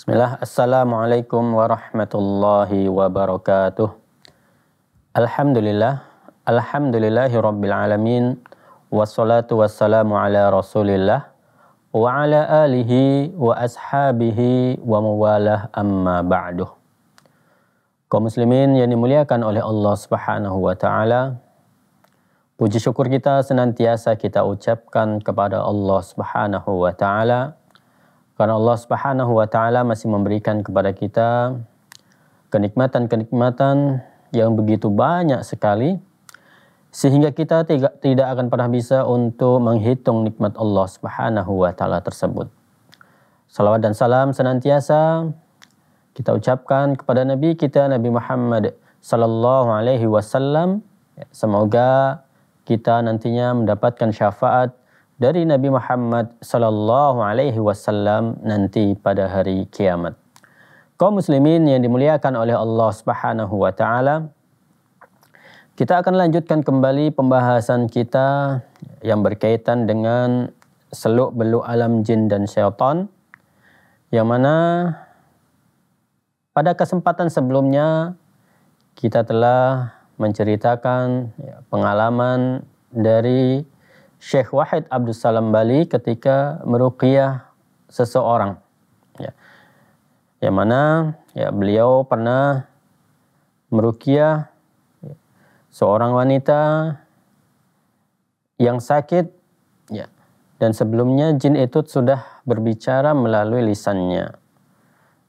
Bismillah. Assalamualaikum warahmatullahi wabarakatuh. Alhamdulillah. Alhamdulillahi rabbil alamin. Wassalatu wassalamu ala rasulillah. Wa ala alihi wa ashabihi wa mawalah amma ba'duh. Kaum muslimin yang dimuliakan oleh Allah subhanahu wa ta'ala. Puji syukur kita senantiasa kita ucapkan kepada Allah subhanahu wa ta'ala karena Allah Subhanahu wa taala masih memberikan kepada kita kenikmatan-kenikmatan yang begitu banyak sekali sehingga kita tidak, tidak akan pernah bisa untuk menghitung nikmat Allah Subhanahu wa taala tersebut. Salawat dan salam senantiasa kita ucapkan kepada Nabi kita Nabi Muhammad sallallahu alaihi wasallam. Semoga kita nantinya mendapatkan syafaat dari Nabi Muhammad Sallallahu Alaihi Wasallam nanti pada hari kiamat. Kaum muslimin yang dimuliakan oleh Allah Subhanahu Wa Taala, kita akan lanjutkan kembali pembahasan kita yang berkaitan dengan seluk beluk alam jin dan syaitan, yang mana pada kesempatan sebelumnya kita telah menceritakan ya, pengalaman dari Syekh Wahid Abdul Salam Bali ketika meruqyah seseorang. Ya. Yang mana ya beliau pernah meruqyah ya, seorang wanita yang sakit ya. Dan sebelumnya jin itu sudah berbicara melalui lisannya.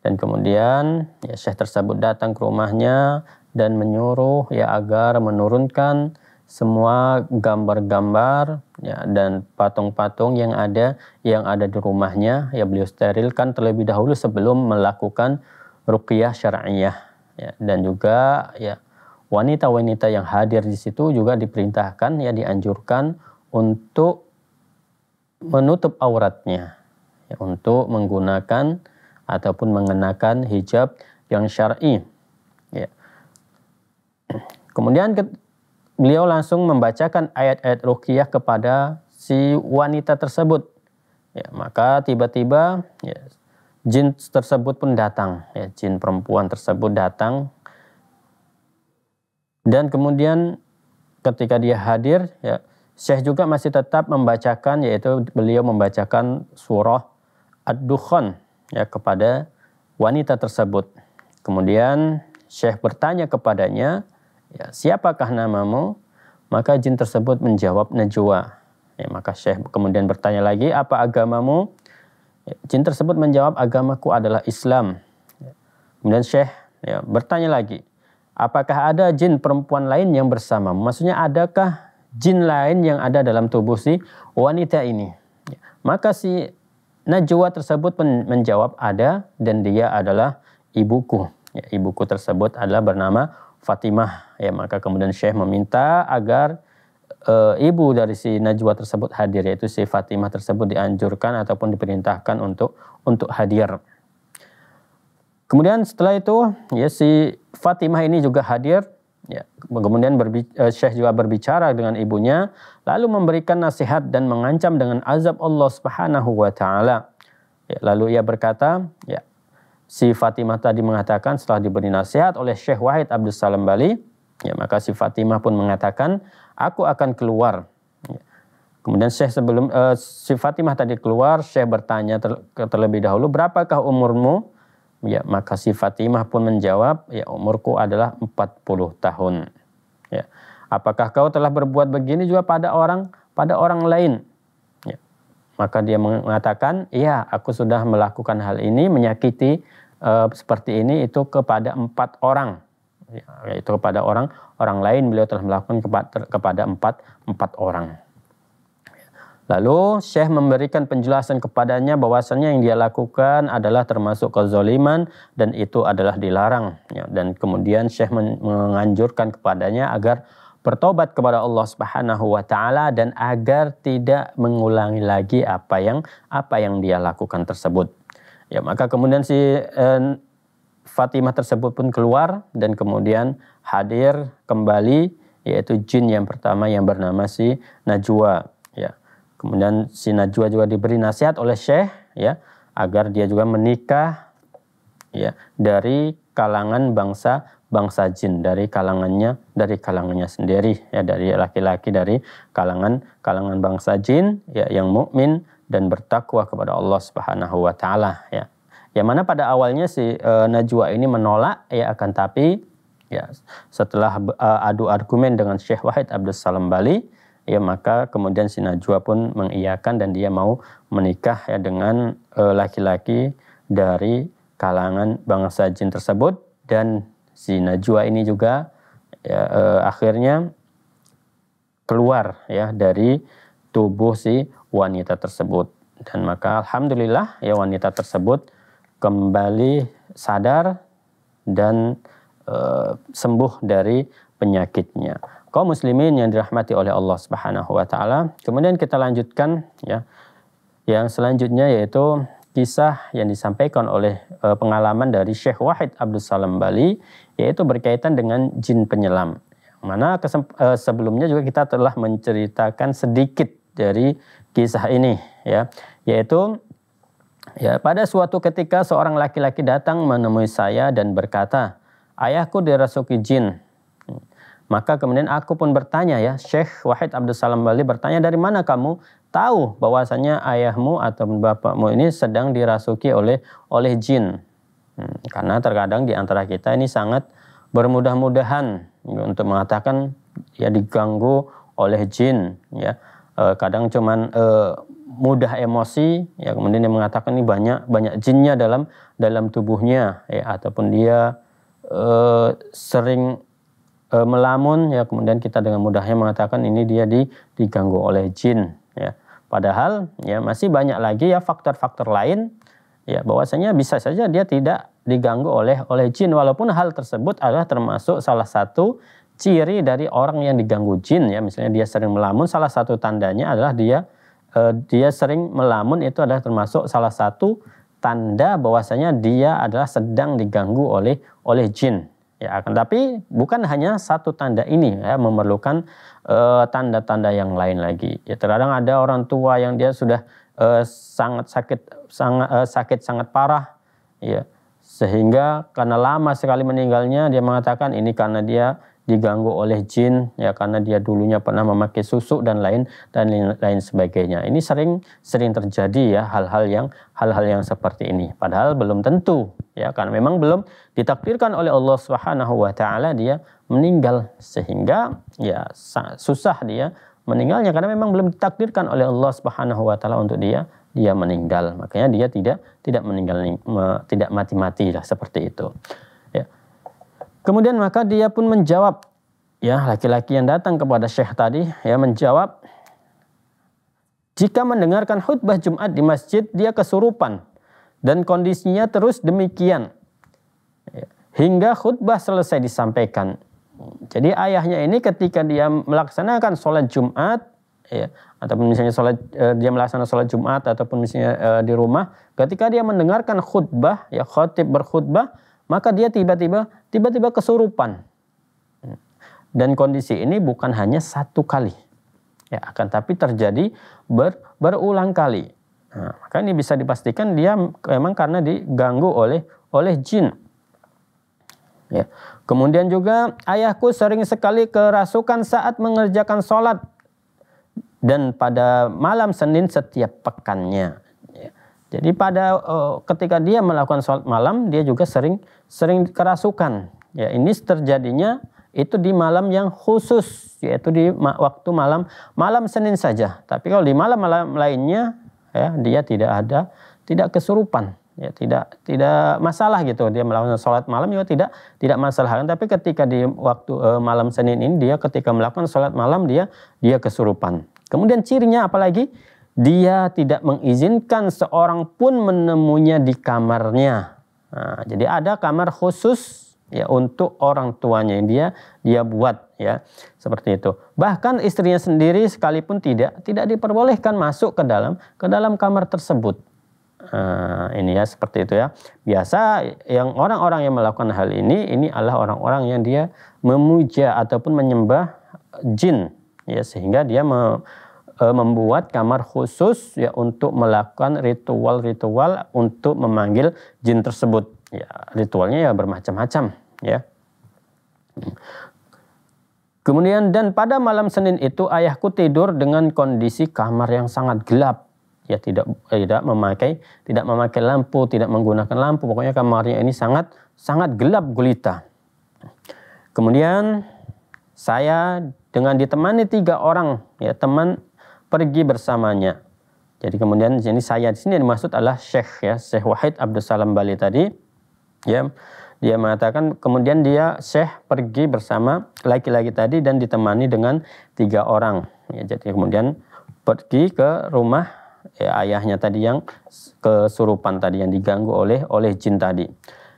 Dan kemudian ya syekh tersebut datang ke rumahnya dan menyuruh ya agar menurunkan semua gambar-gambar ya, dan patung-patung yang ada yang ada di rumahnya ya beliau sterilkan terlebih dahulu sebelum melakukan ruqyah syar'iyah ya, dan juga ya wanita-wanita yang hadir di situ juga diperintahkan ya dianjurkan untuk menutup auratnya ya, untuk menggunakan ataupun mengenakan hijab yang syar'i ya. Kemudian beliau langsung membacakan ayat-ayat ruqyah kepada si wanita tersebut. Ya, maka tiba-tiba ya, jin tersebut pun datang, ya, jin perempuan tersebut datang. Dan kemudian ketika dia hadir, ya, Syekh juga masih tetap membacakan, yaitu beliau membacakan surah Ad-Dukhan ya, kepada wanita tersebut. Kemudian Syekh bertanya kepadanya, Ya, siapakah namamu? Maka jin tersebut menjawab Najwa. Ya, maka Syekh kemudian bertanya lagi, apa agamamu? Ya, jin tersebut menjawab, agamaku adalah Islam. Ya, kemudian Syekh ya, bertanya lagi, apakah ada jin perempuan lain yang bersama? Maksudnya adakah jin lain yang ada dalam tubuh si wanita ini? Ya. Maka si Najwa tersebut menjawab ada dan dia adalah ibuku. Ya, ibuku tersebut adalah bernama Fatimah ya maka kemudian Syekh meminta agar e, ibu dari si Najwa tersebut hadir yaitu si Fatimah tersebut dianjurkan ataupun diperintahkan untuk untuk hadir. Kemudian setelah itu ya si Fatimah ini juga hadir ya kemudian e, Syekh juga berbicara dengan ibunya lalu memberikan nasihat dan mengancam dengan azab Allah Subhanahu wa taala. Ya, lalu ia berkata, ya si Fatimah tadi mengatakan setelah diberi nasihat oleh Syekh Wahid Abdul Salam Bali, ya maka si Fatimah pun mengatakan, aku akan keluar. Ya. Kemudian Syekh sebelum uh, si Fatimah tadi keluar, Syekh bertanya ter, terlebih dahulu, "Berapakah umurmu?" Ya, maka si Fatimah pun menjawab, "Ya, umurku adalah 40 tahun." Ya. Apakah kau telah berbuat begini juga pada orang pada orang lain? Maka dia mengatakan, "Iya, aku sudah melakukan hal ini menyakiti uh, seperti ini itu kepada empat orang." Ya, yaitu kepada orang orang lain beliau telah melakukan kepada, kepada empat empat orang. Lalu Syekh memberikan penjelasan kepadanya bahwasannya yang dia lakukan adalah termasuk kezoliman dan itu adalah dilarang. Ya, dan kemudian Syekh menganjurkan kepadanya agar bertobat kepada Allah Subhanahu wa taala dan agar tidak mengulangi lagi apa yang apa yang dia lakukan tersebut. Ya, maka kemudian si eh, Fatimah tersebut pun keluar dan kemudian hadir kembali yaitu jin yang pertama yang bernama si Najwa ya. Kemudian si Najwa juga diberi nasihat oleh Syekh ya agar dia juga menikah ya dari kalangan bangsa bangsa jin dari kalangannya dari kalangannya sendiri ya dari laki-laki dari kalangan kalangan bangsa jin ya yang mukmin dan bertakwa kepada Allah Subhanahu wa taala ya. Yang mana pada awalnya si e, Najwa ini menolak ya akan tapi ya setelah e, adu argumen dengan Syekh Wahid Abdul Salam Bali ya maka kemudian si Najwa pun mengiyakan dan dia mau menikah ya dengan eh, laki-laki e, dari kalangan bangsa jin tersebut dan si Najwa ini juga ya, eh, akhirnya keluar ya dari tubuh si wanita tersebut dan maka alhamdulillah ya wanita tersebut kembali sadar dan e, sembuh dari penyakitnya. Kaum muslimin yang dirahmati oleh Allah Subhanahu wa taala. Kemudian kita lanjutkan ya. Yang selanjutnya yaitu kisah yang disampaikan oleh eh, pengalaman dari Syekh Wahid Abdul Salam Bali yaitu berkaitan dengan jin penyelam. Mana kesemp- eh, sebelumnya juga kita telah menceritakan sedikit dari kisah ini ya, yaitu ya pada suatu ketika seorang laki-laki datang menemui saya dan berkata, "Ayahku dirasuki jin." Maka kemudian aku pun bertanya ya, Syekh Wahid Abdul Salam Bali bertanya dari mana kamu tahu bahwasanya ayahmu atau bapakmu ini sedang dirasuki oleh oleh jin. Hmm, karena terkadang di antara kita ini sangat bermudah-mudahan untuk mengatakan ya diganggu oleh jin ya. E, kadang cuman e, mudah emosi ya kemudian dia mengatakan ini banyak banyak jinnya dalam dalam tubuhnya ya ataupun dia e, sering e, melamun ya kemudian kita dengan mudahnya mengatakan ini dia di, diganggu oleh jin ya. Padahal ya masih banyak lagi ya faktor-faktor lain ya bahwasanya bisa saja dia tidak diganggu oleh oleh jin walaupun hal tersebut adalah termasuk salah satu ciri dari orang yang diganggu jin ya misalnya dia sering melamun salah satu tandanya adalah dia eh, dia sering melamun itu adalah termasuk salah satu tanda bahwasanya dia adalah sedang diganggu oleh oleh jin Ya, akan tapi bukan hanya satu tanda ini ya memerlukan eh, tanda-tanda uh, yang lain lagi. Ya terkadang ada orang tua yang dia sudah uh, sangat sakit sangat uh, sakit sangat parah ya sehingga karena lama sekali meninggalnya dia mengatakan ini karena dia diganggu oleh jin ya karena dia dulunya pernah memakai susu dan lain dan lain, lain sebagainya. Ini sering sering terjadi ya hal-hal yang hal-hal yang seperti ini. Padahal belum tentu ya karena memang belum ditakdirkan oleh Allah Subhanahu wa taala dia meninggal sehingga ya susah dia meninggalnya karena memang belum ditakdirkan oleh Allah Subhanahu wa taala untuk dia dia meninggal makanya dia tidak tidak meninggal tidak mati-mati lah seperti itu ya kemudian maka dia pun menjawab ya laki-laki yang datang kepada Syekh tadi ya menjawab jika mendengarkan khutbah Jumat di masjid dia kesurupan dan kondisinya terus demikian hingga khutbah selesai disampaikan. Jadi ayahnya ini ketika dia melaksanakan sholat Jumat, ya, ataupun misalnya sholat eh, dia melaksanakan sholat Jumat ataupun misalnya eh, di rumah, ketika dia mendengarkan khutbah, ya khotib berkhutbah, maka dia tiba-tiba tiba-tiba kesurupan. Dan kondisi ini bukan hanya satu kali, ya akan tapi terjadi ber, berulang kali. Nah, maka ini bisa dipastikan dia memang karena diganggu oleh oleh jin. Ya. Kemudian juga ayahku sering sekali kerasukan saat mengerjakan sholat dan pada malam Senin setiap pekannya. Ya. Jadi pada uh, ketika dia melakukan sholat malam dia juga sering sering kerasukan. Ya ini terjadinya itu di malam yang khusus yaitu di waktu malam malam Senin saja. Tapi kalau di malam malam lainnya ya dia tidak ada tidak kesurupan ya tidak tidak masalah gitu dia melakukan sholat malam juga ya tidak tidak masalah tapi ketika di waktu e, malam Senin ini dia ketika melakukan sholat malam dia dia kesurupan kemudian cirinya apalagi dia tidak mengizinkan seorang pun menemunya di kamarnya nah, jadi ada kamar khusus ya untuk orang tuanya dia dia buat ya seperti itu bahkan istrinya sendiri sekalipun tidak tidak diperbolehkan masuk ke dalam ke dalam kamar tersebut uh, ini ya seperti itu ya biasa yang orang-orang yang melakukan hal ini ini adalah orang-orang yang dia memuja ataupun menyembah jin ya sehingga dia me, e, membuat kamar khusus ya untuk melakukan ritual-ritual untuk memanggil jin tersebut ya ritualnya ya bermacam-macam ya Kemudian dan pada malam Senin itu ayahku tidur dengan kondisi kamar yang sangat gelap. Ya tidak eh, tidak memakai tidak memakai lampu, tidak menggunakan lampu. Pokoknya kamarnya ini sangat sangat gelap gulita. Kemudian saya dengan ditemani tiga orang ya teman pergi bersamanya. Jadi kemudian ini saya di sini yang dimaksud adalah Syekh ya, Syekh Wahid Abdul Salam Bali tadi. Ya. Dia mengatakan kemudian dia Syekh pergi bersama laki-laki tadi dan ditemani dengan tiga orang. Ya, jadi kemudian pergi ke rumah ya, ayahnya tadi yang kesurupan tadi yang diganggu oleh oleh jin tadi.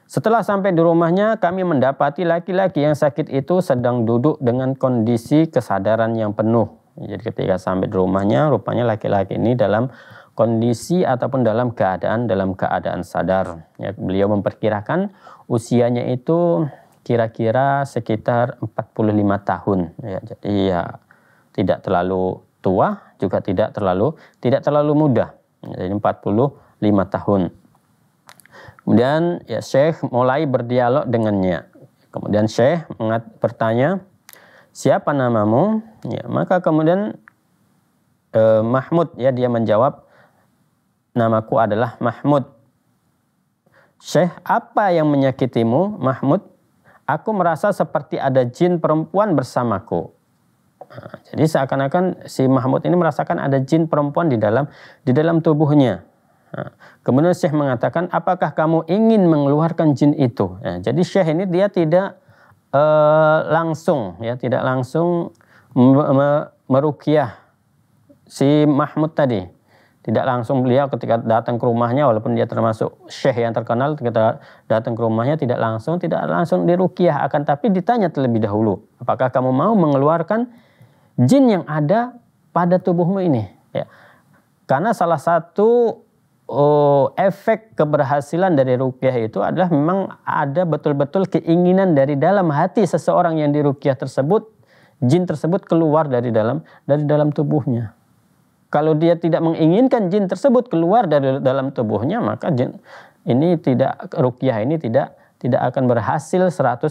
Setelah sampai di rumahnya, kami mendapati laki-laki yang sakit itu sedang duduk dengan kondisi kesadaran yang penuh. Jadi ketika sampai di rumahnya, rupanya laki-laki ini dalam kondisi ataupun dalam keadaan dalam keadaan sadar. Ya, beliau memperkirakan usianya itu kira-kira sekitar 45 tahun. Ya, jadi ya tidak terlalu tua juga tidak terlalu tidak terlalu muda. Jadi 45 tahun. Kemudian ya Syekh mulai berdialog dengannya. Kemudian Syekh mengat, bertanya, "Siapa namamu?" Ya, maka kemudian eh, Mahmud ya dia menjawab, namaku adalah Mahmud. Syekh, apa yang menyakitimu, Mahmud? Aku merasa seperti ada jin perempuan bersamaku. Nah, jadi seakan-akan si Mahmud ini merasakan ada jin perempuan di dalam di dalam tubuhnya. Nah, kemudian Syekh mengatakan, apakah kamu ingin mengeluarkan jin itu? Nah, jadi Syekh ini dia tidak eh, langsung, ya tidak langsung merukyah si Mahmud tadi tidak langsung beliau ketika datang ke rumahnya walaupun dia termasuk syekh yang terkenal ketika datang ke rumahnya tidak langsung tidak langsung dirukiah akan tapi ditanya terlebih dahulu apakah kamu mau mengeluarkan jin yang ada pada tubuhmu ini ya. Karena salah satu uh, efek keberhasilan dari rukiah itu adalah memang ada betul-betul keinginan dari dalam hati seseorang yang dirukiah tersebut, jin tersebut keluar dari dalam dari dalam tubuhnya. Kalau dia tidak menginginkan jin tersebut keluar dari dalam tubuhnya, maka jin ini tidak rukyah ini tidak tidak akan berhasil 100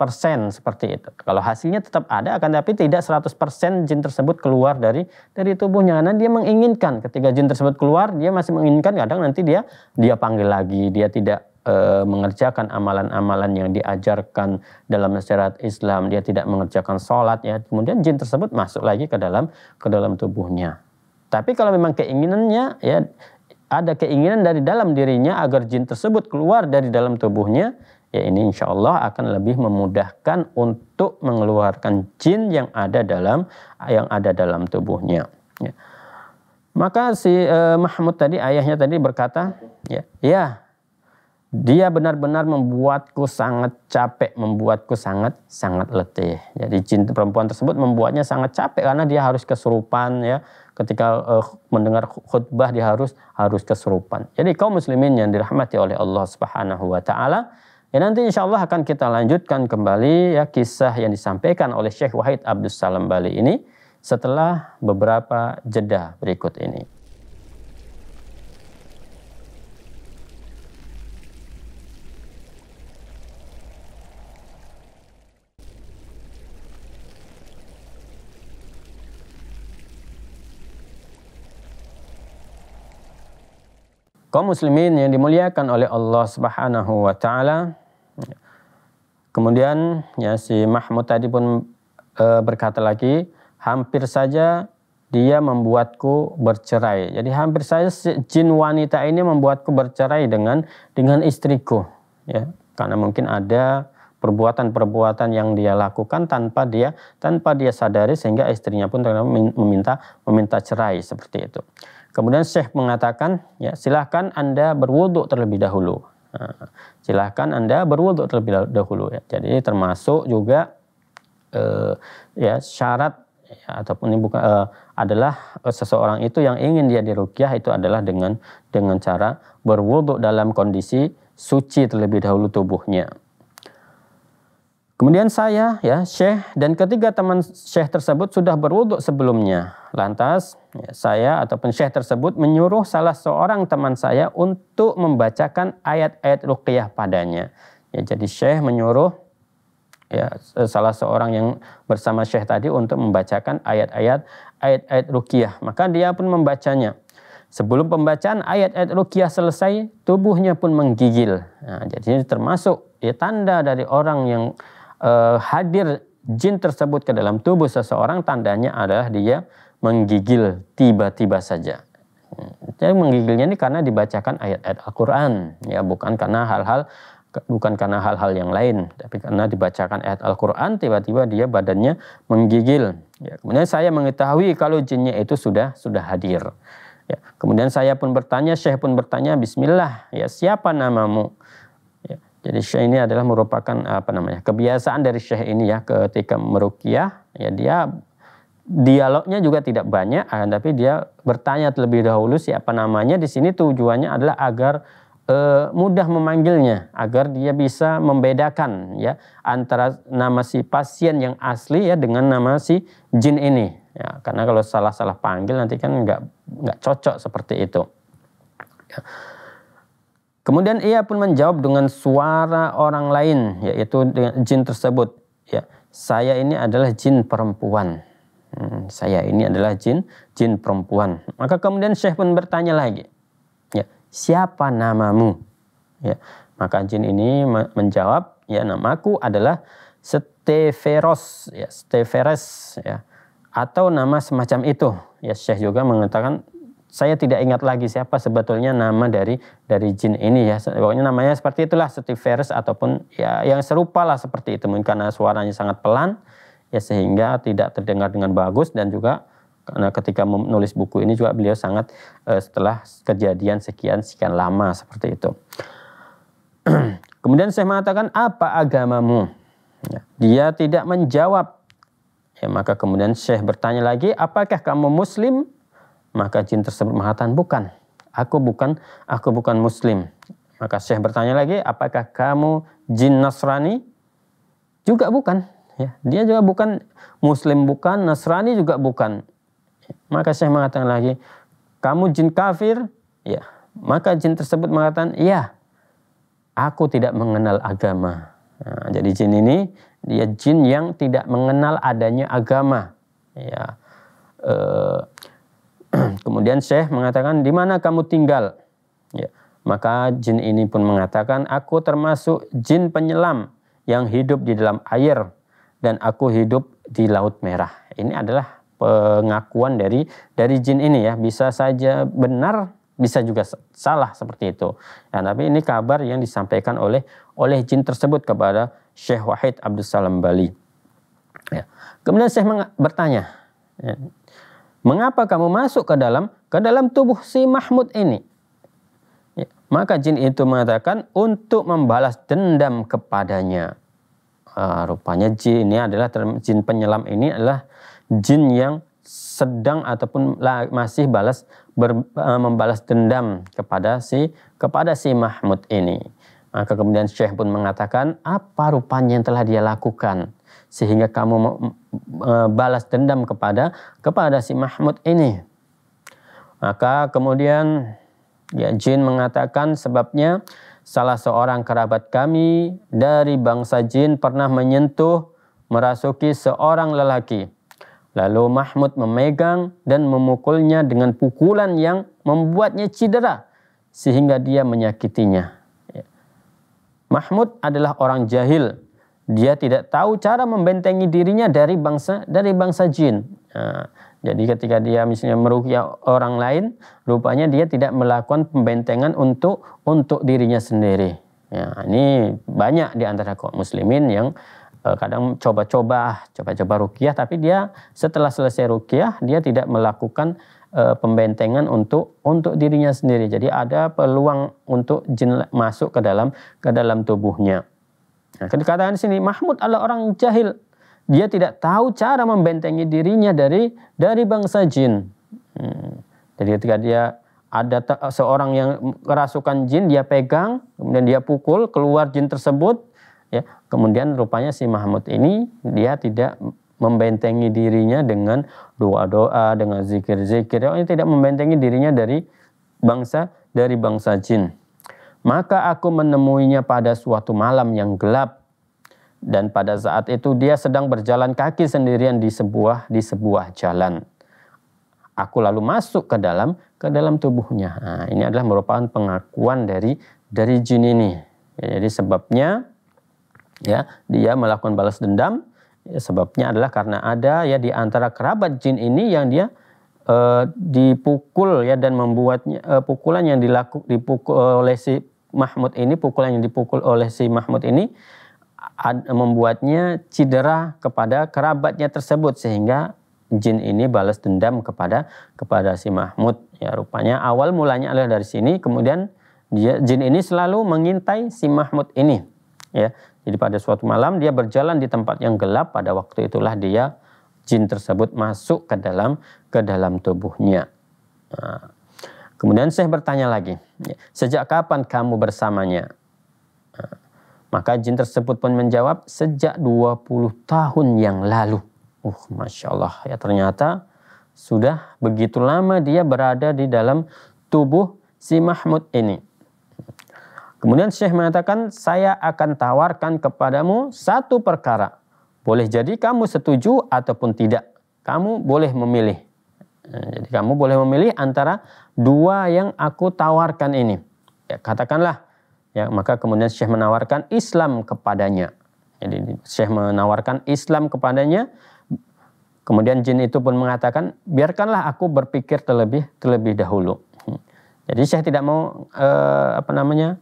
persen seperti itu. Kalau hasilnya tetap ada akan tapi tidak 100% jin tersebut keluar dari dari tubuhnya karena dia menginginkan ketika jin tersebut keluar dia masih menginginkan kadang nanti dia dia panggil lagi dia tidak e, mengerjakan amalan-amalan yang diajarkan dalam syariat Islam dia tidak mengerjakan sholat ya kemudian jin tersebut masuk lagi ke dalam ke dalam tubuhnya tapi kalau memang keinginannya ya ada keinginan dari dalam dirinya agar jin tersebut keluar dari dalam tubuhnya, ya ini insya Allah akan lebih memudahkan untuk mengeluarkan jin yang ada dalam yang ada dalam tubuhnya. Ya. Maka si eh, Mahmud tadi ayahnya tadi berkata, ya, ya dia benar-benar membuatku sangat capek, membuatku sangat sangat letih. Jadi cinta perempuan tersebut membuatnya sangat capek karena dia harus kesurupan ya. Ketika uh, mendengar khutbah dia harus harus kesurupan. Jadi kaum muslimin yang dirahmati oleh Allah Subhanahu wa taala, Ya nanti insya Allah akan kita lanjutkan kembali ya kisah yang disampaikan oleh Syekh Wahid Abdul Salam Bali ini setelah beberapa jeda berikut ini. kaum muslimin yang dimuliakan oleh Allah Subhanahu wa taala. Kemudian ya si Mahmud tadi pun e, berkata lagi, hampir saja dia membuatku bercerai. Jadi hampir saja si jin wanita ini membuatku bercerai dengan dengan istriku ya. Karena mungkin ada perbuatan-perbuatan yang dia lakukan tanpa dia tanpa dia sadari sehingga istrinya pun meminta meminta cerai seperti itu. Kemudian Syekh mengatakan, ya silahkan Anda berwudhu terlebih dahulu. Nah, silahkan Anda berwudhu terlebih dahulu. Ya. Jadi termasuk juga eh, ya syarat ya, ataupun ini bukan eh, adalah seseorang itu yang ingin dia dirukyah itu adalah dengan dengan cara berwudhu dalam kondisi suci terlebih dahulu tubuhnya. Kemudian saya, ya, Syekh dan ketiga teman Syekh tersebut sudah berwuduk sebelumnya. Lantas ya, saya ataupun Syekh tersebut menyuruh salah seorang teman saya untuk membacakan ayat-ayat ruqyah padanya. Ya, jadi Syekh menyuruh ya salah seorang yang bersama Syekh tadi untuk membacakan ayat-ayat ayat-ayat ruqyah. Maka dia pun membacanya. Sebelum pembacaan ayat-ayat ruqyah selesai, tubuhnya pun menggigil. Nah, jadi termasuk ya tanda dari orang yang uh, hadir jin tersebut ke dalam tubuh seseorang tandanya adalah dia menggigil tiba-tiba saja. Hmm. Jadi menggigilnya ini karena dibacakan ayat-ayat Al-Qur'an ya bukan karena hal-hal bukan karena hal-hal yang lain tapi karena dibacakan ayat Al-Qur'an tiba-tiba dia badannya menggigil. Ya, kemudian saya mengetahui kalau jinnya itu sudah sudah hadir. Ya, kemudian saya pun bertanya, Syekh pun bertanya, Bismillah, ya siapa namamu? Jadi syekh ini adalah merupakan eh, apa namanya? kebiasaan dari syekh ini ya ketika merukiah ya dia dialognya juga tidak banyak eh, tapi dia bertanya terlebih dahulu siapa namanya di sini tujuannya adalah agar e, mudah memanggilnya agar dia bisa membedakan ya antara nama si pasien yang asli ya dengan nama si jin ini ya karena kalau salah-salah panggil nanti kan nggak nggak cocok seperti itu. Ya. Kemudian ia pun menjawab dengan suara orang lain, yaitu dengan jin tersebut. Ya, saya ini adalah jin perempuan. Hmm, saya ini adalah jin jin perempuan. Maka kemudian Syekh pun bertanya lagi, ya, siapa namamu? Ya, maka jin ini menjawab, ya namaku adalah Steferos, ya, Steferes, ya, atau nama semacam itu. Ya, Syekh juga mengatakan saya tidak ingat lagi siapa sebetulnya nama dari dari jin ini ya. Pokoknya namanya seperti itulah Stutiferus ataupun ya yang serupa lah seperti itu mungkin karena suaranya sangat pelan ya sehingga tidak terdengar dengan bagus dan juga karena ketika menulis buku ini juga beliau sangat uh, setelah kejadian sekian sekian lama seperti itu. Kemudian saya mengatakan apa agamamu? Ya, dia tidak menjawab. Ya, maka kemudian Syekh bertanya lagi, apakah kamu Muslim? Maka jin tersebut mengatakan, bukan, aku bukan, aku bukan muslim. Maka Syekh bertanya lagi, apakah kamu jin Nasrani? Juga bukan. Ya, dia juga bukan muslim bukan, Nasrani juga bukan. Maka Syekh mengatakan lagi, kamu jin kafir? Ya. Maka jin tersebut mengatakan, iya, aku tidak mengenal agama. Nah, jadi jin ini dia jin yang tidak mengenal adanya agama. Ya, eh, Kemudian Syekh mengatakan, di mana kamu tinggal? Ya. Maka jin ini pun mengatakan, aku termasuk jin penyelam yang hidup di dalam air dan aku hidup di Laut Merah. Ini adalah pengakuan dari dari jin ini ya. Bisa saja benar, bisa juga salah seperti itu. Nah, tapi ini kabar yang disampaikan oleh oleh jin tersebut kepada Syekh Wahid Abdul Salam Bali. Ya. Kemudian Syekh bertanya, ya, mengapa kamu masuk ke dalam ke dalam tubuh si Mahmud ini? Ya, maka jin itu mengatakan untuk membalas dendam kepadanya. Uh, rupanya jin ini adalah jin penyelam ini adalah jin yang sedang ataupun masih balas ber, uh, membalas dendam kepada si kepada si Mahmud ini. Maka kemudian Syekh pun mengatakan apa rupanya yang telah dia lakukan sehingga kamu eh, balas dendam kepada kepada si Mahmud ini. Maka kemudian ya jin mengatakan sebabnya salah seorang kerabat kami dari bangsa jin pernah menyentuh merasuki seorang lelaki. Lalu Mahmud memegang dan memukulnya dengan pukulan yang membuatnya cedera sehingga dia menyakitinya. Ya. Mahmud adalah orang jahil dia tidak tahu cara membentengi dirinya dari bangsa dari bangsa jin. Nah, jadi ketika dia misalnya merukyah orang lain, rupanya dia tidak melakukan pembentengan untuk untuk dirinya sendiri. Ya, ini banyak di antara kaum muslimin yang e, kadang coba-coba, coba-coba rukyah, tapi dia setelah selesai rukyah dia tidak melakukan eh, pembentengan untuk untuk dirinya sendiri. Jadi ada peluang untuk jin masuk ke dalam ke dalam tubuhnya. Nah, dikatakan di sini Mahmud adalah orang jahil. Dia tidak tahu cara membentengi dirinya dari dari bangsa jin. Hmm. Jadi ketika dia ada seorang yang kerasukan jin, dia pegang, kemudian dia pukul keluar jin tersebut, ya. Kemudian rupanya si Mahmud ini dia tidak membentengi dirinya dengan doa-doa, dengan zikir-zikir. Dia tidak membentengi dirinya dari bangsa dari bangsa jin. Maka aku menemuinya pada suatu malam yang gelap dan pada saat itu dia sedang berjalan kaki sendirian di sebuah di sebuah jalan. Aku lalu masuk ke dalam ke dalam tubuhnya. Nah, ini adalah merupakan pengakuan dari dari jin ini. Ya, jadi sebabnya ya dia melakukan balas dendam ya, sebabnya adalah karena ada ya di antara kerabat jin ini yang dia uh, dipukul ya dan membuatnya uh, pukulan yang dilaku dipukul oleh si Mahmud ini, pukulan yang dipukul oleh si Mahmud ini membuatnya cedera kepada kerabatnya tersebut sehingga jin ini balas dendam kepada kepada si Mahmud. Ya rupanya awal mulanya adalah dari sini, kemudian dia, jin ini selalu mengintai si Mahmud ini. Ya, jadi pada suatu malam dia berjalan di tempat yang gelap. Pada waktu itulah dia jin tersebut masuk ke dalam ke dalam tubuhnya. Nah, Kemudian Syekh bertanya lagi, ya, sejak kapan kamu bersamanya? Ah, maka jin tersebut pun menjawab, sejak 20 tahun yang lalu. Uh, Masya Allah, ya ternyata sudah begitu lama dia berada di dalam tubuh si Mahmud ini. Kemudian Syekh mengatakan, saya akan tawarkan kepadamu satu perkara. Boleh jadi kamu setuju ataupun tidak. Kamu boleh memilih. Ah, jadi kamu boleh memilih antara dua yang aku tawarkan ini. Ya, katakanlah, ya maka kemudian Syekh menawarkan Islam kepadanya. Jadi Syekh menawarkan Islam kepadanya. Kemudian jin itu pun mengatakan, biarkanlah aku berpikir terlebih terlebih dahulu. Hmm. Jadi Syekh tidak mau eh, apa namanya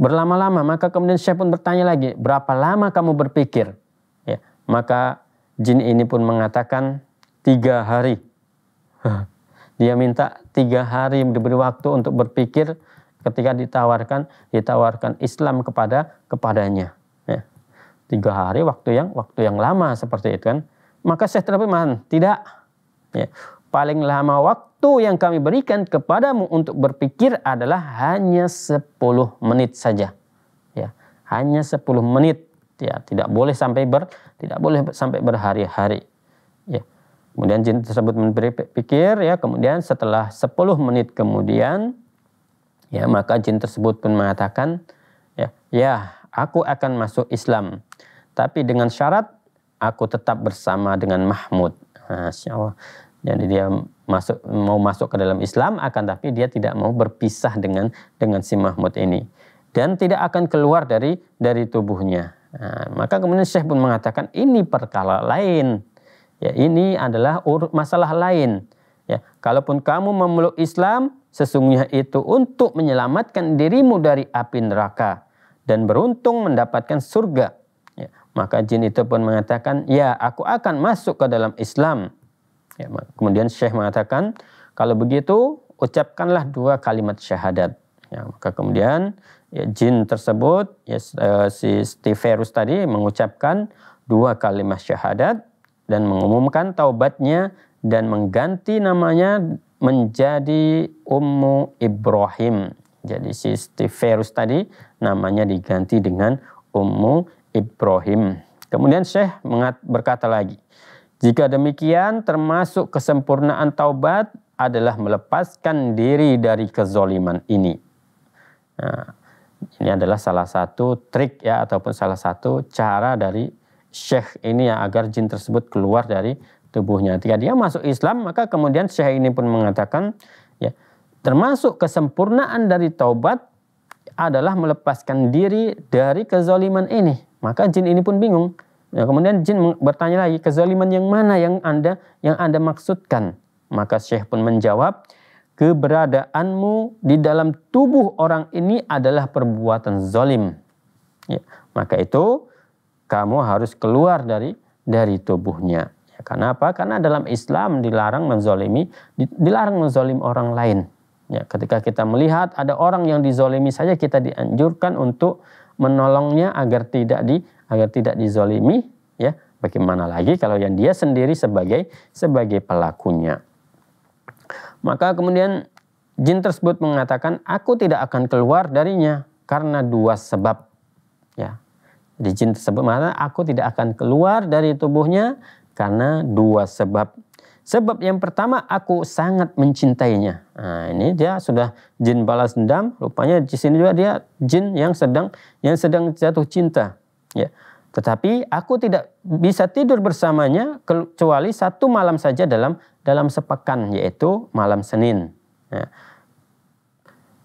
berlama-lama. Maka kemudian Syekh pun bertanya lagi, berapa lama kamu berpikir? Ya, maka jin ini pun mengatakan tiga hari. Dia minta tiga hari diberi waktu untuk berpikir ketika ditawarkan ditawarkan Islam kepada kepadanya ya. tiga hari waktu yang waktu yang lama seperti itu kan maka Syekh Terbiman tidak ya. paling lama waktu yang kami berikan kepadamu untuk berpikir adalah hanya 10 menit saja ya hanya 10 menit ya tidak boleh sampai ber tidak boleh sampai berhari-hari Kemudian jin tersebut berpikir ya, kemudian setelah 10 menit kemudian ya maka jin tersebut pun mengatakan ya, ya aku akan masuk Islam. Tapi dengan syarat aku tetap bersama dengan Mahmud. Masya Allah. Jadi dia masuk mau masuk ke dalam Islam akan tapi dia tidak mau berpisah dengan dengan si Mahmud ini dan tidak akan keluar dari dari tubuhnya. Nah, maka kemudian Syekh pun mengatakan ini perkara lain. Ya, ini adalah masalah lain. Ya, kalaupun kamu memeluk Islam, sesungguhnya itu untuk menyelamatkan dirimu dari api neraka dan beruntung mendapatkan surga. Ya, maka jin itu pun mengatakan, ya aku akan masuk ke dalam Islam. Ya, kemudian Syekh mengatakan, kalau begitu ucapkanlah dua kalimat syahadat. Ya, maka kemudian ya, jin tersebut, ya, eh, si Steverus tadi mengucapkan dua kalimat syahadat dan mengumumkan taubatnya dan mengganti namanya menjadi Ummu Ibrahim. Jadi si Stiferus tadi namanya diganti dengan Ummu Ibrahim. Kemudian Syekh berkata lagi, jika demikian termasuk kesempurnaan taubat adalah melepaskan diri dari kezoliman ini. Nah, ini adalah salah satu trik ya ataupun salah satu cara dari syekh ini ya agar jin tersebut keluar dari tubuhnya. Ketika dia masuk Islam maka kemudian syekh ini pun mengatakan ya termasuk kesempurnaan dari taubat adalah melepaskan diri dari kezaliman ini. Maka jin ini pun bingung. Ya, kemudian jin bertanya lagi kezaliman yang mana yang Anda yang Anda maksudkan? Maka Syekh pun menjawab, keberadaanmu di dalam tubuh orang ini adalah perbuatan zalim. Ya, maka itu kamu harus keluar dari dari tubuhnya. Ya, karena apa? Karena dalam Islam dilarang menzolimi, dilarang menzolim orang lain. Ya, ketika kita melihat ada orang yang dizolimi saja kita dianjurkan untuk menolongnya agar tidak di agar tidak dizolimi. Ya, bagaimana lagi kalau yang dia sendiri sebagai sebagai pelakunya? Maka kemudian jin tersebut mengatakan, aku tidak akan keluar darinya karena dua sebab. Ya, di jin tersebut maka aku tidak akan keluar dari tubuhnya karena dua sebab. Sebab yang pertama aku sangat mencintainya. Nah, ini dia sudah jin balas dendam. Rupanya di sini juga dia jin yang sedang yang sedang jatuh cinta. Ya. Tetapi aku tidak bisa tidur bersamanya kecuali satu malam saja dalam dalam sepekan yaitu malam Senin. Nah,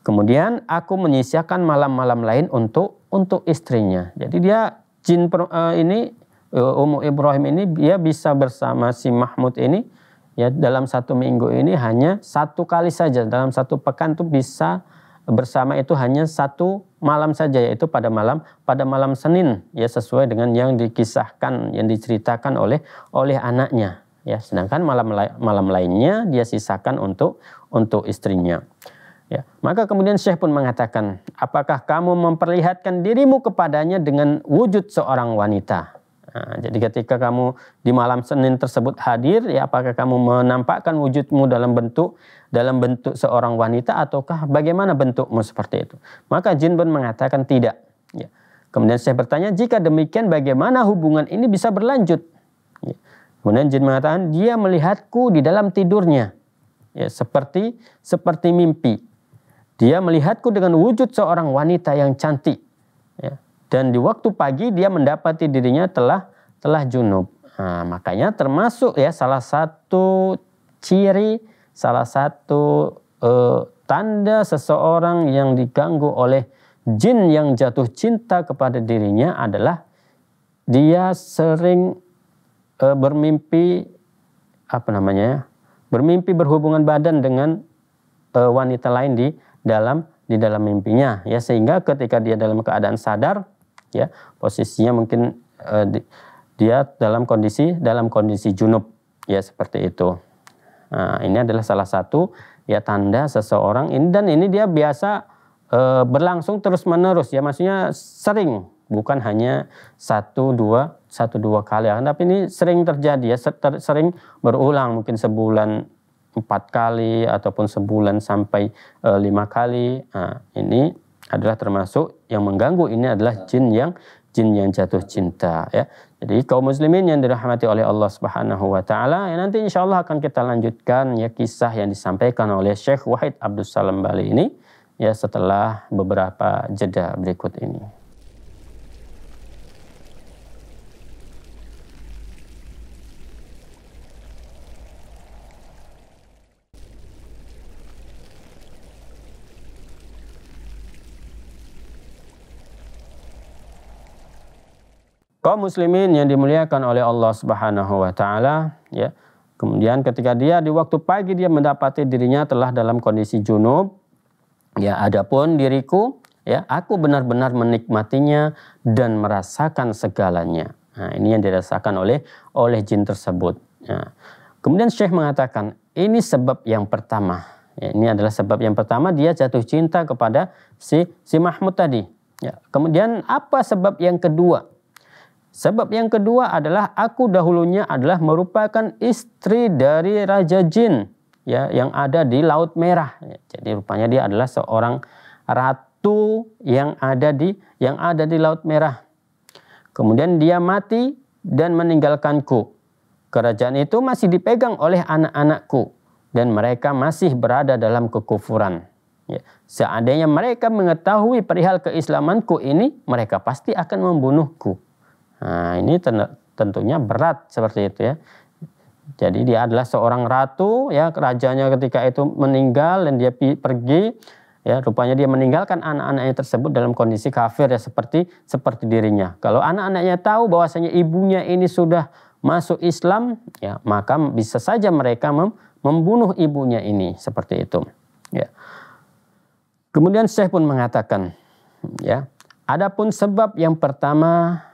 Kemudian aku menyisihkan malam-malam lain untuk untuk istrinya. Jadi dia jin uh, ini eh, Umu Ibrahim ini dia bisa bersama si Mahmud ini ya dalam satu minggu ini hanya satu kali saja dalam satu pekan tuh bisa bersama itu hanya satu malam saja yaitu pada malam pada malam Senin ya sesuai dengan yang dikisahkan yang diceritakan oleh oleh anaknya ya sedangkan malam malam lainnya dia sisakan untuk untuk istrinya. Ya, maka kemudian Syekh pun mengatakan, apakah kamu memperlihatkan dirimu kepadanya dengan wujud seorang wanita? Nah, jadi ketika kamu di malam Senin tersebut hadir, ya apakah kamu menampakkan wujudmu dalam bentuk dalam bentuk seorang wanita ataukah bagaimana bentukmu seperti itu? Maka jin pun mengatakan tidak. Ya. Kemudian saya bertanya, jika demikian bagaimana hubungan ini bisa berlanjut? Ya. Kemudian jin mengatakan, dia melihatku di dalam tidurnya. Ya, seperti seperti mimpi. Dia melihatku dengan wujud seorang wanita yang cantik. Ya. Dan di waktu pagi dia mendapati dirinya telah telah junub. Nah, makanya termasuk ya salah satu ciri, salah satu eh, tanda seseorang yang diganggu oleh jin yang jatuh cinta kepada dirinya adalah dia sering eh, bermimpi apa namanya bermimpi berhubungan badan dengan uh, wanita lain di dalam di dalam mimpinya ya sehingga ketika dia dalam keadaan sadar ya posisinya mungkin eh, di, dia dalam kondisi dalam kondisi junub ya seperti itu nah, ini adalah salah satu ya tanda seseorang ini dan ini dia biasa eh, berlangsung terus menerus ya maksudnya sering bukan hanya satu dua satu dua kali nah, tapi ini sering terjadi ya ter, sering berulang mungkin sebulan empat kali ataupun sebulan sampai e, lima kali. Nah, ini adalah termasuk yang mengganggu ini adalah ya. jin yang jin yang jatuh cinta ya. Jadi kaum muslimin yang dirahmati oleh Allah Subhanahu wa taala ya nanti insya Allah akan kita lanjutkan ya kisah yang disampaikan oleh Syekh Wahid Abdul Salam Bali ini ya setelah beberapa jeda berikut ini. kaum muslimin yang dimuliakan oleh Allah Subhanahu wa taala ya kemudian ketika dia di waktu pagi dia mendapati dirinya telah dalam kondisi junub ya adapun diriku ya aku benar-benar menikmatinya dan merasakan segalanya nah ini yang dirasakan oleh oleh jin tersebut ya. kemudian Syekh mengatakan ini sebab yang pertama ya, ini adalah sebab yang pertama dia jatuh cinta kepada si si Mahmud tadi ya. kemudian apa sebab yang kedua Sebab yang kedua adalah aku dahulunya adalah merupakan istri dari raja jin ya yang ada di Laut Merah. Jadi rupanya dia adalah seorang ratu yang ada di yang ada di Laut Merah. Kemudian dia mati dan meninggalkanku. Kerajaan itu masih dipegang oleh anak-anakku dan mereka masih berada dalam kekufuran. Ya. Seandainya mereka mengetahui perihal keislamanku ini, mereka pasti akan membunuhku. Nah, ini tentunya berat seperti itu ya. Jadi dia adalah seorang ratu ya kerajaannya ketika itu meninggal dan dia pergi ya rupanya dia meninggalkan anak-anaknya tersebut dalam kondisi kafir ya seperti seperti dirinya. Kalau anak-anaknya tahu bahwasanya ibunya ini sudah masuk Islam ya maka bisa saja mereka mem membunuh ibunya ini seperti itu. Ya. Kemudian Syekh pun mengatakan ya adapun sebab yang pertama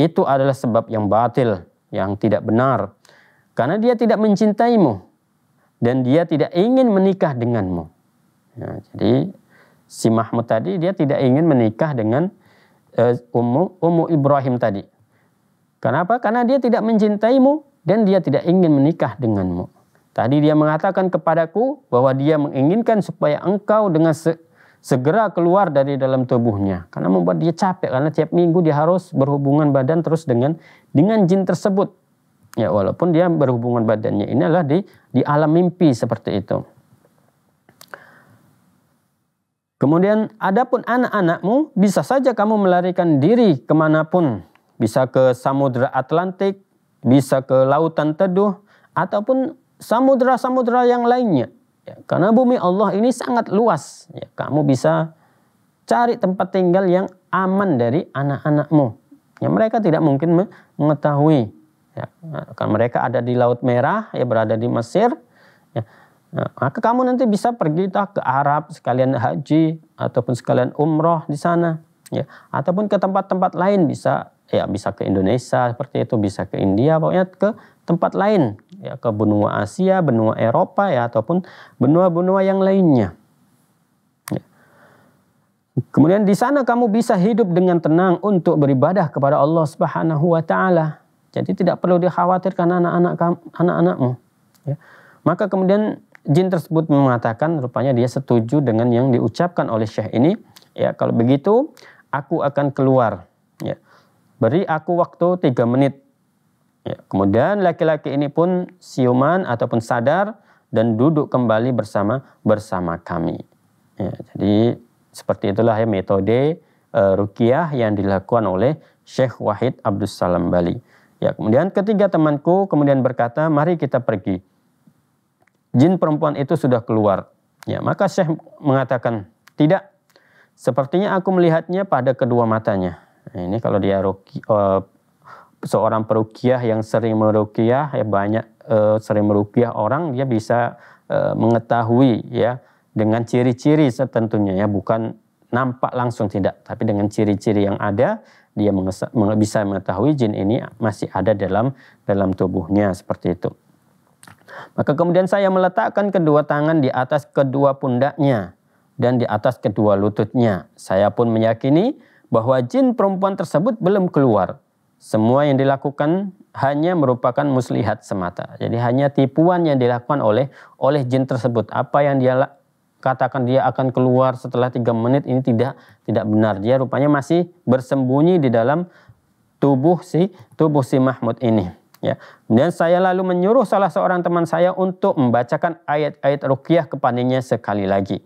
itu adalah sebab yang batil, yang tidak benar. Karena dia tidak mencintaimu dan dia tidak ingin menikah denganmu. Ya, jadi si Mahmud tadi dia tidak ingin menikah dengan uh, Ummu Ibrahim tadi. Kenapa? Karena dia tidak mencintaimu dan dia tidak ingin menikah denganmu. Tadi dia mengatakan kepadaku bahwa dia menginginkan supaya engkau dengan segera keluar dari dalam tubuhnya karena membuat dia capek karena tiap minggu dia harus berhubungan badan terus dengan dengan jin tersebut ya walaupun dia berhubungan badannya ini adalah di di alam mimpi seperti itu kemudian adapun anak-anakmu bisa saja kamu melarikan diri kemanapun bisa ke samudra Atlantik bisa ke lautan teduh ataupun samudra-samudra yang lainnya Ya, karena bumi Allah ini sangat luas. Ya, kamu bisa cari tempat tinggal yang aman dari anak-anakmu. Ya, mereka tidak mungkin mengetahui. Ya, kan mereka ada di Laut Merah, ya berada di Mesir. Ya, ya maka kamu nanti bisa pergi tak ke Arab sekalian haji ataupun sekalian umroh di sana ya ataupun ke tempat-tempat lain bisa ya bisa ke Indonesia seperti itu bisa ke India pokoknya ke tempat lain ya ke benua Asia benua Eropa ya ataupun benua-benua yang lainnya ya. kemudian di sana kamu bisa hidup dengan tenang untuk beribadah kepada Allah Subhanahu Wa Taala jadi tidak perlu dikhawatirkan anak-anak anak-anakmu ya. maka kemudian jin tersebut mengatakan rupanya dia setuju dengan yang diucapkan oleh syekh ini ya kalau begitu aku akan keluar ya beri aku waktu tiga menit. Ya, kemudian laki-laki ini pun siuman ataupun sadar dan duduk kembali bersama bersama kami. Ya, jadi seperti itulah ya metode e, rukiah yang dilakukan oleh Syekh Wahid Abdus Salam Bali. Ya, kemudian ketiga temanku kemudian berkata, "Mari kita pergi." Jin perempuan itu sudah keluar. Ya, maka Syekh mengatakan, "Tidak. Sepertinya aku melihatnya pada kedua matanya." Nah, ini kalau dia ruki, uh, seorang perukiah yang sering merukiah ya banyak uh, sering merukiah orang dia bisa uh, mengetahui ya dengan ciri-ciri tentunya ya bukan nampak langsung tidak tapi dengan ciri-ciri yang ada dia bisa mengetahui jin ini masih ada dalam dalam tubuhnya seperti itu. Maka kemudian saya meletakkan kedua tangan di atas kedua pundaknya dan di atas kedua lututnya. Saya pun meyakini bahwa jin perempuan tersebut belum keluar. Semua yang dilakukan hanya merupakan muslihat semata. Jadi hanya tipuan yang dilakukan oleh oleh jin tersebut. Apa yang dia katakan dia akan keluar setelah tiga menit ini tidak tidak benar. Dia rupanya masih bersembunyi di dalam tubuh si tubuh si Mahmud ini. Ya. Dan saya lalu menyuruh salah seorang teman saya untuk membacakan ayat-ayat rukyah kepadanya sekali lagi.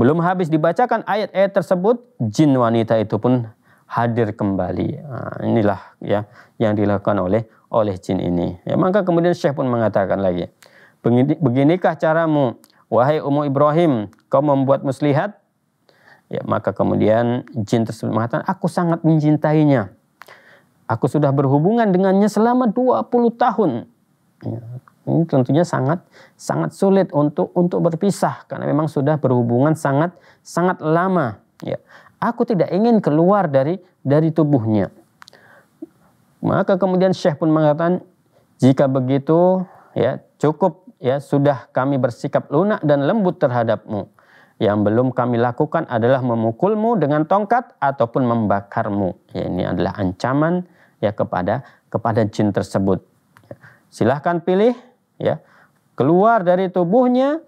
Belum habis dibacakan ayat-ayat tersebut, jin wanita itu pun hadir kembali. Nah, inilah ya yang dilakukan oleh oleh jin ini. Ya, maka kemudian Syekh pun mengatakan lagi, beginikah caramu, wahai Ummu Ibrahim, kau membuat muslihat? Ya, maka kemudian jin tersebut mengatakan, aku sangat mencintainya. Aku sudah berhubungan dengannya selama 20 tahun. Ya, ini hmm, tentunya sangat sangat sulit untuk untuk berpisah karena memang sudah berhubungan sangat sangat lama ya aku tidak ingin keluar dari dari tubuhnya maka kemudian Syekh pun mengatakan jika begitu ya cukup ya sudah kami bersikap lunak dan lembut terhadapmu yang belum kami lakukan adalah memukulmu dengan tongkat ataupun membakarmu. Ya, ini adalah ancaman ya kepada kepada jin tersebut. Silahkan pilih ya keluar dari tubuhnya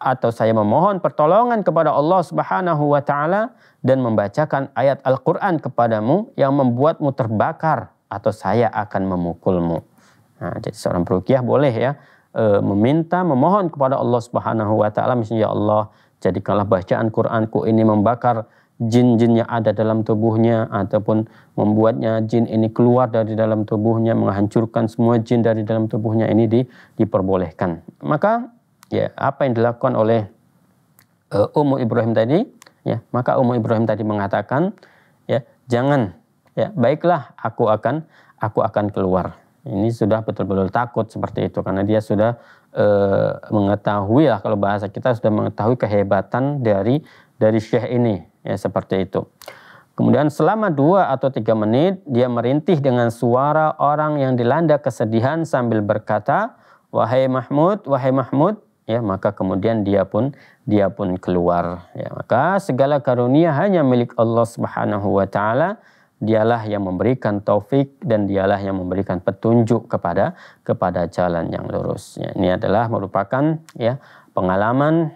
atau saya memohon pertolongan kepada Allah Subhanahu wa taala dan membacakan ayat Al-Qur'an kepadamu yang membuatmu terbakar atau saya akan memukulmu. Nah, jadi seorang perukiah boleh ya e, meminta memohon kepada Allah Subhanahu wa taala misalnya ya Allah jadikanlah bacaan Qur'anku ini membakar jin-jin yang ada dalam tubuhnya ataupun membuatnya jin ini keluar dari dalam tubuhnya menghancurkan semua jin dari dalam tubuhnya ini di, diperbolehkan maka ya apa yang dilakukan oleh uh, Ummu Ibrahim tadi ya maka Ummu Ibrahim tadi mengatakan ya jangan ya baiklah aku akan aku akan keluar ini sudah betul-betul takut seperti itu karena dia sudah e, eh, mengetahui lah kalau bahasa kita sudah mengetahui kehebatan dari dari syekh ini Ya seperti itu. Kemudian selama dua atau tiga menit dia merintih dengan suara orang yang dilanda kesedihan sambil berkata, "Wahai Mahmud, wahai Mahmud." Ya, maka kemudian dia pun dia pun keluar. Ya, maka segala karunia hanya milik Allah Subhanahu wa taala. Dialah yang memberikan taufik dan dialah yang memberikan petunjuk kepada kepada jalan yang lurus. Ya, ini adalah merupakan ya pengalaman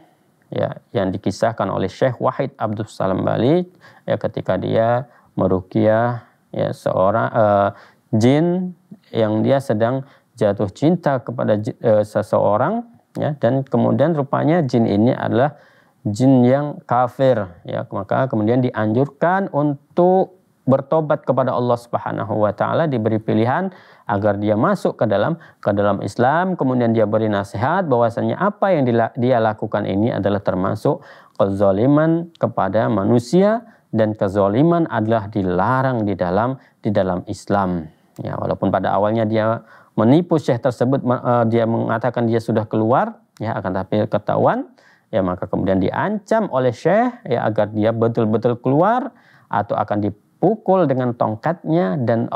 ya yang dikisahkan oleh Syekh Wahid Abdul Salam Bali ya ketika dia merukiah ya seorang uh, jin yang dia sedang jatuh cinta kepada uh, seseorang ya dan kemudian rupanya jin ini adalah jin yang kafir ya maka kemudian dianjurkan untuk bertobat kepada Allah Subhanahu wa taala diberi pilihan agar dia masuk ke dalam ke dalam Islam kemudian dia beri nasihat bahwasanya apa yang dia lakukan ini adalah termasuk kezaliman kepada manusia dan kezaliman adalah dilarang di dalam di dalam Islam ya walaupun pada awalnya dia menipu syekh tersebut eh, dia mengatakan dia sudah keluar ya akan tapi ketahuan ya maka kemudian diancam oleh syekh ya agar dia betul-betul keluar atau akan dip pukul dengan tongkatnya dan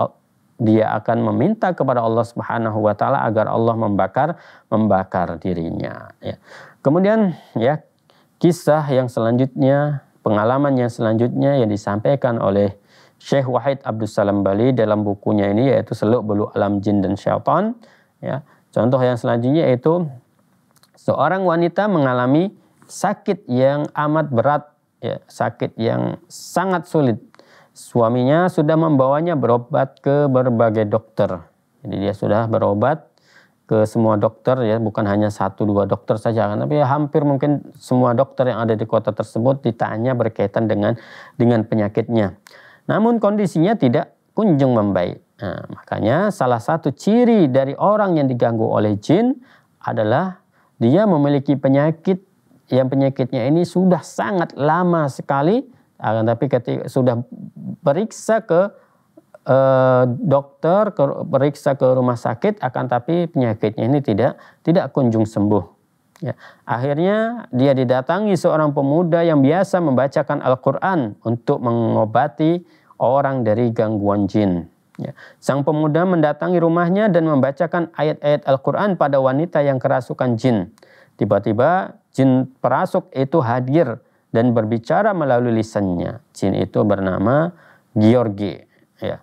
dia akan meminta kepada Allah Subhanahu wa taala agar Allah membakar membakar dirinya ya. Kemudian ya kisah yang selanjutnya pengalaman yang selanjutnya yang disampaikan oleh Syekh Wahid Abdul Salam Bali dalam bukunya ini yaitu Seluk Beluk Alam Jin dan Syaitan ya. Contoh yang selanjutnya yaitu seorang wanita mengalami sakit yang amat berat ya, sakit yang sangat sulit Suaminya sudah membawanya berobat ke berbagai dokter. Jadi dia sudah berobat ke semua dokter ya, bukan hanya satu dua dokter saja, kan, tapi hampir mungkin semua dokter yang ada di kota tersebut ditanya berkaitan dengan dengan penyakitnya. Namun kondisinya tidak kunjung membaik. Nah, makanya salah satu ciri dari orang yang diganggu oleh jin adalah dia memiliki penyakit yang penyakitnya ini sudah sangat lama sekali akan ah, tapi ketika sudah periksa ke e, dokter, ke, periksa ke rumah sakit, akan tapi penyakitnya ini tidak tidak kunjung sembuh. Ya. Akhirnya dia didatangi seorang pemuda yang biasa membacakan Al-Quran untuk mengobati orang dari gangguan jin. Ya. Sang pemuda mendatangi rumahnya dan membacakan ayat-ayat Al-Quran pada wanita yang kerasukan jin. Tiba-tiba jin perasuk itu hadir dan berbicara melalui lisannya. Jin itu bernama Giorgi Ya.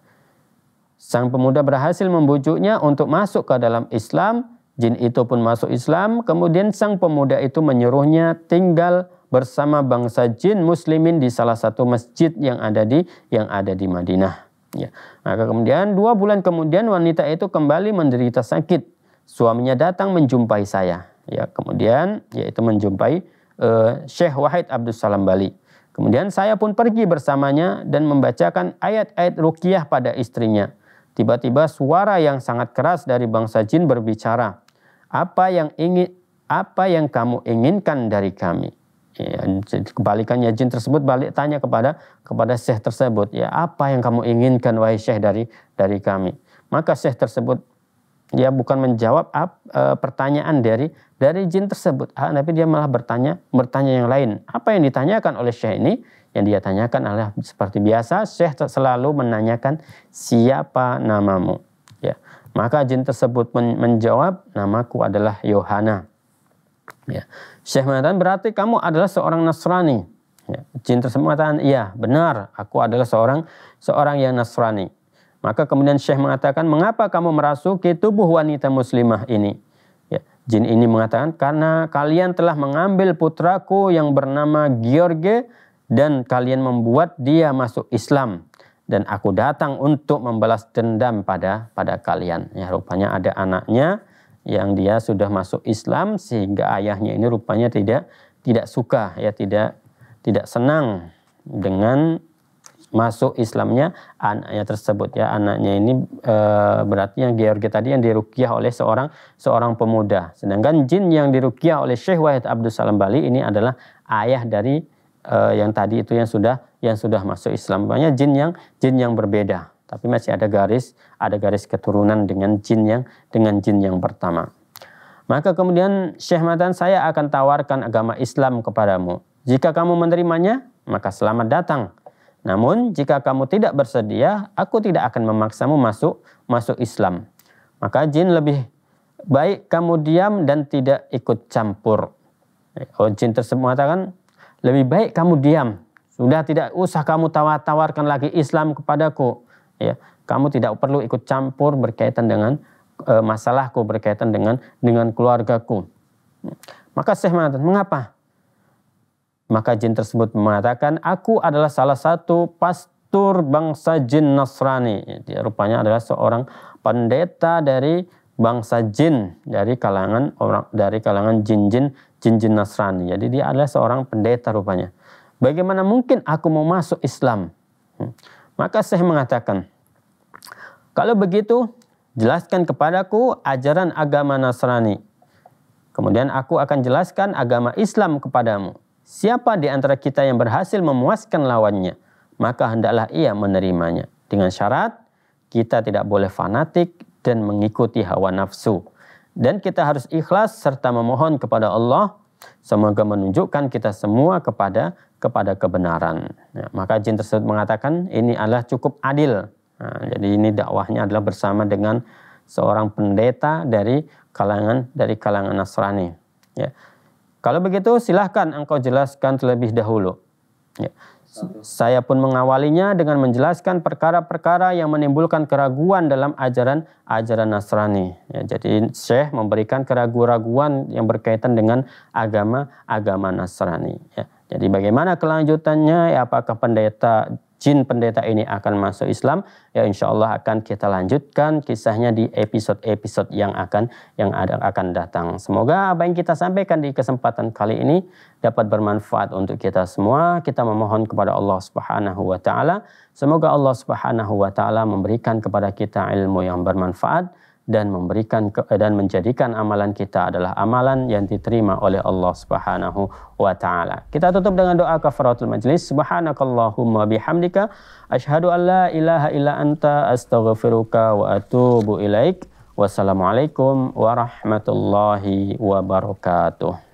Sang pemuda berhasil membujuknya untuk masuk ke dalam Islam. Jin itu pun masuk Islam. Kemudian sang pemuda itu menyuruhnya tinggal bersama bangsa jin muslimin di salah satu masjid yang ada di yang ada di Madinah. Ya. Maka kemudian dua bulan kemudian wanita itu kembali menderita sakit. Suaminya datang menjumpai saya. Ya, kemudian yaitu menjumpai Eh, syekh Wahid Abdus Salam Bali. Kemudian saya pun pergi bersamanya dan membacakan ayat-ayat rukiah pada istrinya. Tiba-tiba suara yang sangat keras dari bangsa jin berbicara, "Apa yang ingin apa yang kamu inginkan dari kami?" Ya, kebalikannya jin tersebut balik tanya kepada kepada syekh tersebut, "Ya, apa yang kamu inginkan wahai syekh dari dari kami?" Maka syekh tersebut dia bukan menjawab uh, pertanyaan dari dari jin tersebut. Ah, tapi dia malah bertanya, bertanya yang lain. Apa yang ditanyakan oleh Syekh ini? Yang dia tanyakan adalah seperti biasa, Syekh selalu menanyakan siapa namamu. Ya. Maka jin tersebut men menjawab, namaku adalah Yohana. Ya. Syekh mengatakan, berarti kamu adalah seorang Nasrani. Ya. Jin tersebut mengatakan, iya benar, aku adalah seorang seorang yang Nasrani. Maka kemudian Syekh mengatakan, mengapa kamu merasuki tubuh wanita muslimah ini? Jin ini mengatakan, karena kalian telah mengambil putraku yang bernama George dan kalian membuat dia masuk Islam. Dan aku datang untuk membalas dendam pada pada kalian. Ya, rupanya ada anaknya yang dia sudah masuk Islam sehingga ayahnya ini rupanya tidak tidak suka ya tidak tidak senang dengan masuk Islamnya anaknya tersebut ya anaknya ini e, eh, berarti yang Georgia tadi yang dirukiah oleh seorang seorang pemuda sedangkan jin yang dirukiah oleh Syekh Wahid Abdul Salam Bali ini adalah ayah dari e, yang tadi itu yang sudah yang sudah masuk Islam banyak jin yang jin yang berbeda tapi masih ada garis ada garis keturunan dengan jin yang dengan jin yang pertama maka kemudian Syekh Matan saya akan tawarkan agama Islam kepadamu jika kamu menerimanya maka selamat datang namun jika kamu tidak bersedia, aku tidak akan memaksamu masuk masuk Islam. Maka jin lebih baik kamu diam dan tidak ikut campur. Oh, jin tersebut mengatakan, lebih baik kamu diam. Sudah tidak usah kamu tawar-tawarkan lagi Islam kepadaku. Ya, kamu tidak perlu ikut campur berkaitan dengan e, masalahku, berkaitan dengan dengan keluargaku. Maka Syekh mengatakan, mengapa? Maka jin tersebut mengatakan, aku adalah salah satu pastor bangsa jin Nasrani. Dia rupanya adalah seorang pendeta dari bangsa jin dari kalangan orang dari kalangan jin-jin jin-jin Nasrani. Jadi dia adalah seorang pendeta rupanya. Bagaimana mungkin aku mau masuk Islam? Hmm. Maka saya mengatakan, kalau begitu jelaskan kepadaku ajaran agama Nasrani. Kemudian aku akan jelaskan agama Islam kepadamu. Siapa di antara kita yang berhasil memuaskan lawannya, maka hendaklah ia menerimanya. Dengan syarat, kita tidak boleh fanatik dan mengikuti hawa nafsu. Dan kita harus ikhlas serta memohon kepada Allah, semoga menunjukkan kita semua kepada kepada kebenaran. Ya, maka jin tersebut mengatakan ini adalah cukup adil. Nah, jadi ini dakwahnya adalah bersama dengan seorang pendeta dari kalangan dari kalangan Nasrani. Ya. Kalau begitu silahkan engkau jelaskan terlebih dahulu. Ya. Saya pun mengawalinya dengan menjelaskan perkara-perkara yang menimbulkan keraguan dalam ajaran ajaran Nasrani. Ya, jadi Syekh memberikan keraguan keraguan yang berkaitan dengan agama agama Nasrani. Ya. Jadi bagaimana kelanjutannya? Ya, apakah pendeta jin pendeta ini akan masuk Islam, ya insya Allah akan kita lanjutkan kisahnya di episode-episode yang akan yang ada, akan datang. Semoga apa yang kita sampaikan di kesempatan kali ini dapat bermanfaat untuk kita semua. Kita memohon kepada Allah Subhanahu wa taala, semoga Allah Subhanahu wa taala memberikan kepada kita ilmu yang bermanfaat dan memberikan eh, dan menjadikan amalan kita adalah amalan yang diterima oleh Allah Subhanahu wa taala. Kita tutup dengan doa kafaratul majlis. Subhanakallahumma bihamdika asyhadu an la ilaha illa anta astaghfiruka wa atubu ilaik. Wassalamualaikum warahmatullahi wabarakatuh.